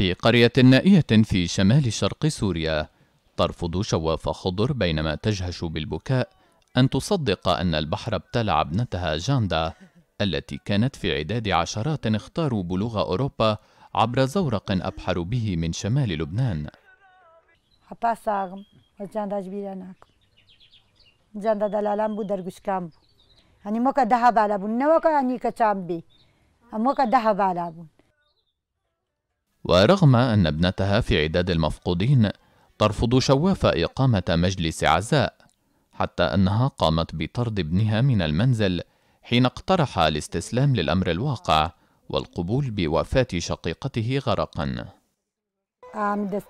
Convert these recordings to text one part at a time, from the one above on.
في قرية نائية في شمال شرق سوريا ترفض شواف خضر بينما تجهش بالبكاء أن تصدق أن البحر ابتلع ابنتها جاندا التي كانت في عداد عشرات اختاروا بلوغ أوروبا عبر زورق أبحر به من شمال لبنان جاندا دلالان بو درگوش کام بو هنی يعني موقع ده بالا بون نوکا هنی يعني کچام بی بالا بون ورغم أن ابنتها في عداد المفقودين ترفض شوافة إقامة مجلس عزاء حتى أنها قامت بطرد ابنها من المنزل حين اقترح الاستسلام للأمر الواقع والقبول بوفاة شقيقته غرقا عم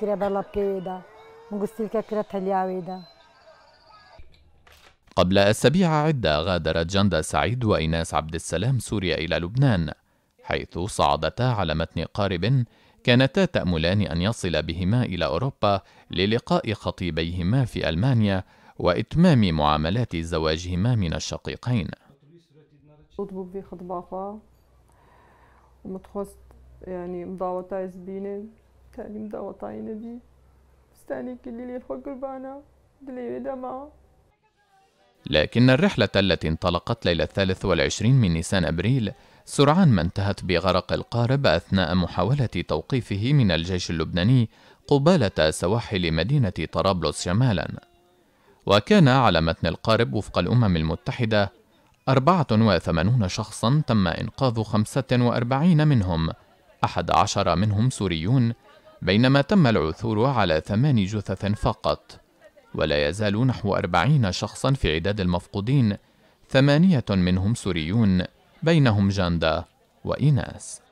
كرب الله بكيدا قبل أسابيع عدة غادرت جندا سعيد وإيناس عبد السلام سوريا إلى لبنان حيث صعدتا على متن قارب كانتا تأملان أن يصل بهما إلى أوروبا للقاء خطيبيهما في ألمانيا وإتمام معاملات زواجهما من الشقيقين يعني تاني استاني كل اللي قربانا لكن الرحلة التي انطلقت ليلة الثالث والعشرين من نيسان أبريل سرعان ما انتهت بغرق القارب أثناء محاولة توقيفه من الجيش اللبناني قبالة سواحل مدينة طرابلس شمالا وكان على متن القارب وفق الأمم المتحدة 84 شخصا تم إنقاذ 45 منهم 11 منهم سوريون بينما تم العثور على ثمان جثث فقط ولا يزال نحو أربعين شخصا في عداد المفقودين ثمانية منهم سوريون بينهم جاندا وإيناس